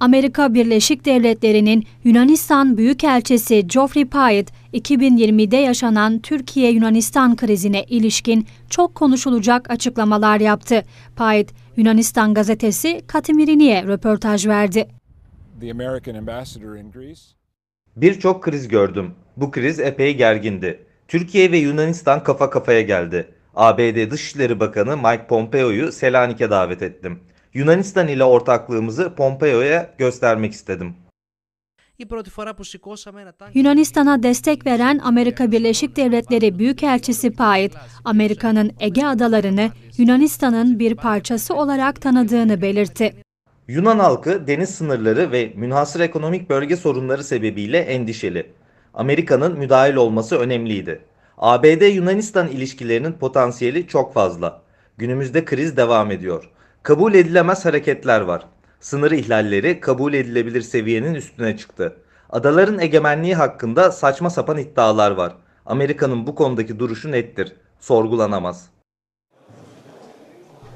Amerika Birleşik Devletleri'nin Yunanistan Büyükelçisi Geoffrey Pyatt, 2020'de yaşanan Türkiye-Yunanistan krizine ilişkin çok konuşulacak açıklamalar yaptı. Pyatt, Yunanistan gazetesi Katimirini'ye röportaj verdi. Birçok kriz gördüm. Bu kriz epey gergindi. Türkiye ve Yunanistan kafa kafaya geldi. ABD Dışişleri Bakanı Mike Pompeo'yu Selanik'e davet ettim. Yunanistan ile ortaklığımızı Pompeo'ya göstermek istedim. Yunanistan'a destek veren Amerika Birleşik Devletleri Büyükelçisi Payet, Amerika'nın Ege adalarını Yunanistan'ın bir parçası olarak tanıdığını belirtti. Yunan halkı deniz sınırları ve münhasır ekonomik bölge sorunları sebebiyle endişeli. Amerika'nın müdahil olması önemliydi. ABD-Yunanistan ilişkilerinin potansiyeli çok fazla. Günümüzde kriz devam ediyor. Kabul edilemez hareketler var. Sınır ihlalleri kabul edilebilir seviyenin üstüne çıktı. Adaların egemenliği hakkında saçma sapan iddialar var. Amerika'nın bu konudaki duruşu nettir. Sorgulanamaz.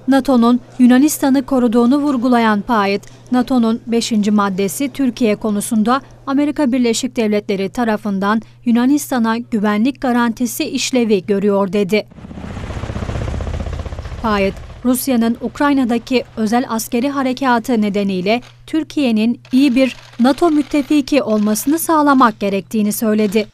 NATO'nun Yunanistan'ı koruduğunu vurgulayan Payet, NATO'nun 5. maddesi Türkiye konusunda Amerika Birleşik Devletleri tarafından Yunanistan'a güvenlik garantisi işlevi görüyor dedi. Payet, Rusya'nın Ukrayna'daki özel askeri harekatı nedeniyle Türkiye'nin iyi bir NATO müttefiki olmasını sağlamak gerektiğini söyledi.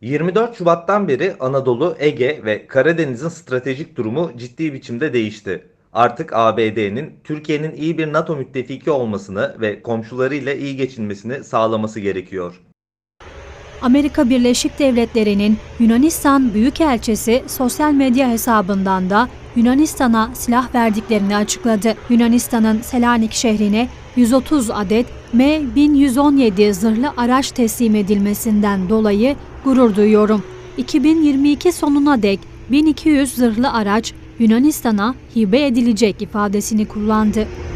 24 Şubat'tan beri Anadolu, Ege ve Karadeniz'in stratejik durumu ciddi biçimde değişti. Artık ABD'nin Türkiye'nin iyi bir NATO müttefiki olmasını ve komşularıyla iyi geçinmesini sağlaması gerekiyor. Amerika Birleşik Devletleri'nin Yunanistan Büyükelçisi sosyal medya hesabından da Yunanistan'a silah verdiklerini açıkladı. Yunanistan'ın Selanik şehrine 130 adet M1117 zırhlı araç teslim edilmesinden dolayı gurur duyuyorum. 2022 sonuna dek 1200 zırhlı araç Yunanistan'a hibe edilecek ifadesini kullandı.